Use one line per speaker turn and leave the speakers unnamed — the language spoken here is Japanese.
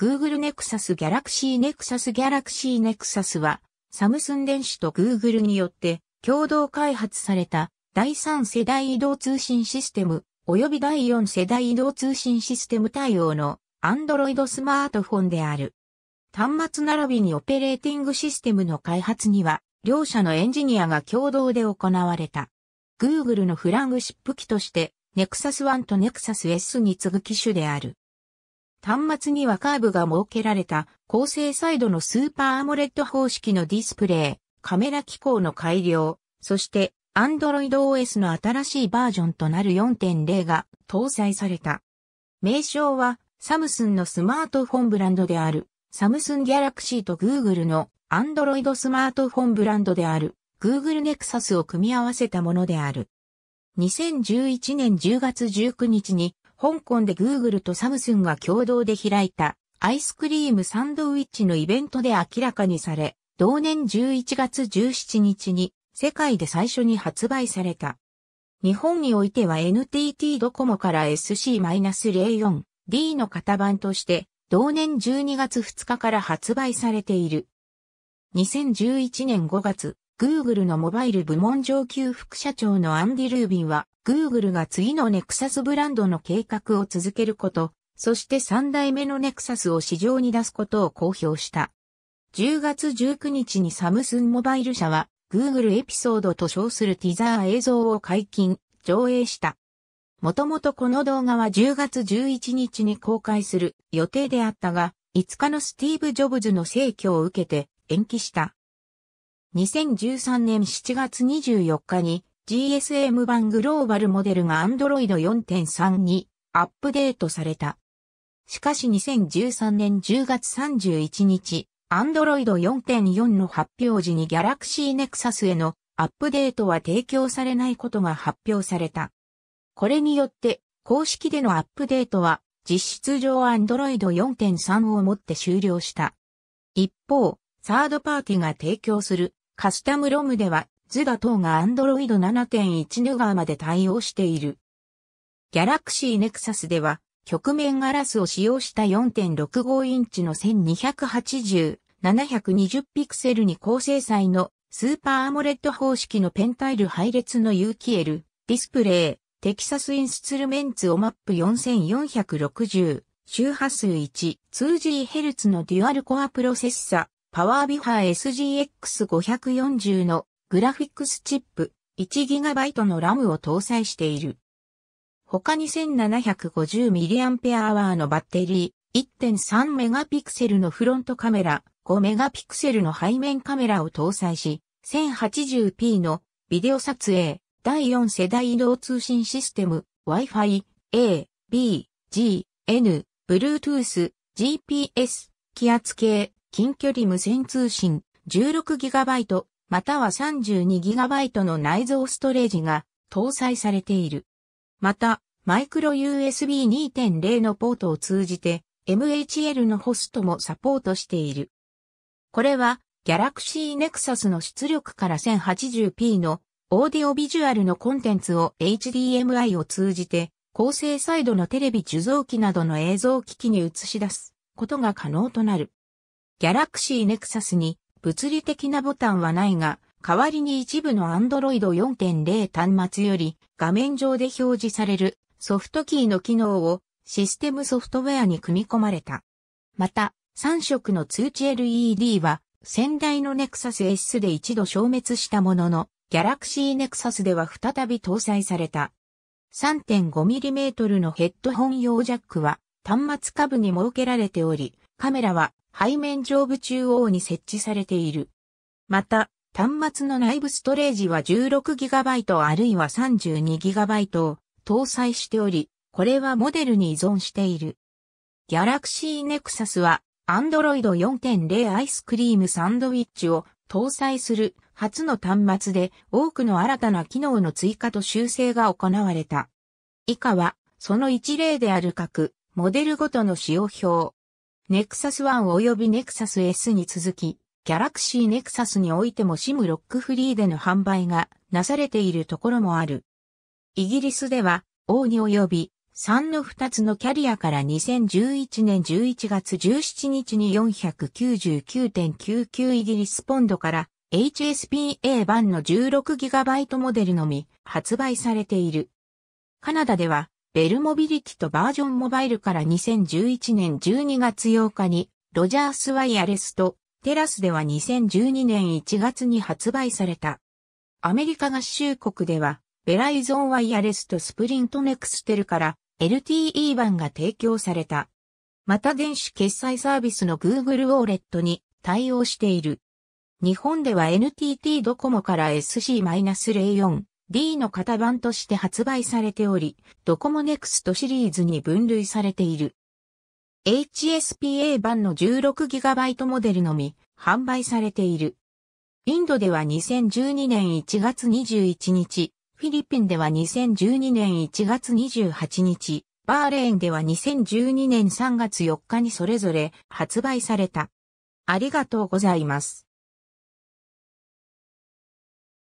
Google Nexus Galaxy Nexus Galaxy Nexus は、サムスン電子と Google によって共同開発された第3世代移動通信システム及び第4世代移動通信システム対応の Android スマートフォンである。端末並びにオペレーティングシステムの開発には、両社のエンジニアが共同で行われた。Google のフラングシップ機として、Nexus 1と Nexus S に次ぐ機種である。端末にはカーブが設けられた高精イドのスーパーアモレッド方式のディスプレイ、カメラ機構の改良、そして Android OS の新しいバージョンとなる4.0が搭載された。名称はサムスンのスマートフォンブランドであるサムスンギャラクシーと Google の Android スマートフォンブランドである Google Nexus を組み合わせたものである。2011年10月19日に香港で Google とサムスンが共同で開いたアイスクリームサンドウィッチのイベントで明らかにされ、同年11月17日に世界で最初に発売された。日本においては NTT ドコモから SC-04D の型番として同年12月2日から発売されている。2011年5月、Google のモバイル部門上級副社長のアンディ・ルービンは、Google が次のネクサスブランドの計画を続けること、そして3代目のネクサスを市場に出すことを公表した。10月19日にサムスンモバイル社は、Google エピソードと称するティザー映像を解禁、上映した。もともとこの動画は10月11日に公開する予定であったが、5日のスティーブ・ジョブズの逝去を受けて延期した。2013年7月24日に GSM 版グローバルモデルが Android 4.3にアップデートされた。しかし2013年10月31日、Android 4.4の発表時に Galaxy Nexus へのアップデートは提供されないことが発表された。これによって公式でのアップデートは実質上 Android 4.3をもって終了した。一方、サードパーティが提供するカスタムロムでは、ズダ等が Android 7.1ヌガーまで対応している。Galaxy Nexus では、曲面ガラスを使用した4.65インチの1280、720ピクセルに高精細のスーパーアモレット方式のペンタイル配列の UKL ディスプレイ、テキサスインスツルメンツオマップ4460、周波数 1, 2GHz のデュアルコアプロセッサ、パワービファ SGX540 のグラフィックスチップ 1GB のラムを搭載している。他に7 5 0 m a h のバッテリー、1.3メガピクセルのフロントカメラ、5メガピクセルの背面カメラを搭載し、1080p のビデオ撮影、第4世代移動通信システム、Wi-Fi、A、B、G、N、Bluetooth、GPS、気圧計、近距離無線通信 16GB または 32GB の内蔵ストレージが搭載されている。また、マイクロ USB 2.0のポートを通じて MHL のホストもサポートしている。これは Galaxy Nexus の出力から 1080p のオーディオビジュアルのコンテンツを HDMI を通じて高精細度のテレビ受像機などの映像機器に映し出すことが可能となる。ギャラクシーネクサスに物理的なボタンはないが、代わりに一部の Android 4.0端末より画面上で表示されるソフトキーの機能をシステムソフトウェアに組み込まれた。また、3色の通知 LED は先代のネクサス s で一度消滅したものの、ギャラクシーネクサスでは再び搭載された。3.5mm のヘッドホン用ジャックは端末下部に設けられており、カメラは背面上部中央に設置されている。また、端末の内部ストレージは 16GB あるいは 32GB を搭載しており、これはモデルに依存している。Galaxy Nexus は Android 4.0アイスクリームサンドウィッチを搭載する初の端末で多くの新たな機能の追加と修正が行われた。以下はその一例である各モデルごとの使用表、ネクサス1及びネクサス s に続き、ギャラクシーネクサスにおいても SIM ロックフリーでの販売がなされているところもある。イギリスでは、O2 及び3の2つのキャリアから2011年11月17日に499.99イギリスポンドから HSPA 版の 16GB モデルのみ発売されている。カナダではベルモビリティとバージョンモバイルから2011年12月8日に、ロジャースワイヤレスと、テラスでは2012年1月に発売された。アメリカ合衆国では、ベライゾンワイヤレスとスプリントネクステルから LTE 版が提供された。また電子決済サービスの Google ウォーレットに対応している。日本では NTT ドコモから SC-04、D の型番として発売されており、ドコモネクストシリーズに分類されている。HSPA 版の 16GB モデルのみ販売されている。インドでは2012年1月21日、フィリピンでは2012年1月28日、バーレーンでは2012年3月4日にそれぞれ発売された。ありがとうございます。